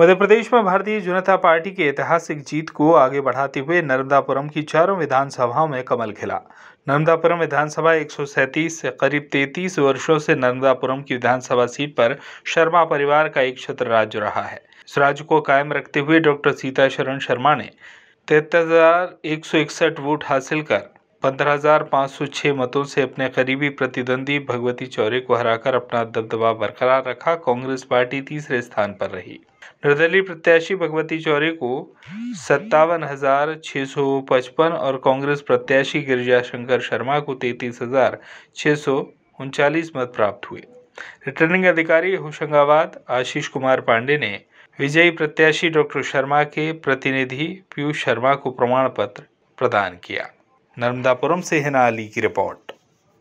मध्य प्रदेश में भारतीय जनता पार्टी के ऐतिहासिक जीत को आगे बढ़ाते हुए नर्मदापुरम की चारों विधानसभाओं में कमल खिला नर्मदापुरम विधानसभा एक से करीब 33 वर्षों से नर्मदापुरम की विधानसभा सीट पर शर्मा परिवार का एक छत्र राज्य रहा है इस राज्य को कायम रखते हुए डॉक्टर सीताशरण शर्मा ने तिहत्तर वोट हासिल कर 15,506 मतों से अपने करीबी प्रतिद्वंदी भगवती चौरे को हराकर अपना दबदबा बरकरार रखा कांग्रेस पार्टी तीसरे स्थान पर रही निर्दलीय प्रत्याशी भगवती चौरे को सत्तावन हजार छः सौ पचपन और कांग्रेस प्रत्याशी गिरिजा शंकर शर्मा को तैतीस हजार छः सौ उनचालीस मत प्राप्त हुए रिटर्निंग अधिकारी होशंगाबाद आशीष कुमार पांडे ने विजयी प्रत्याशी डॉक्टर शर्मा के प्रतिनिधि पीयूष शर्मा को प्रमाण पत्र प्रदान किया नर्मदापुरम से हिना अली की रिपोर्ट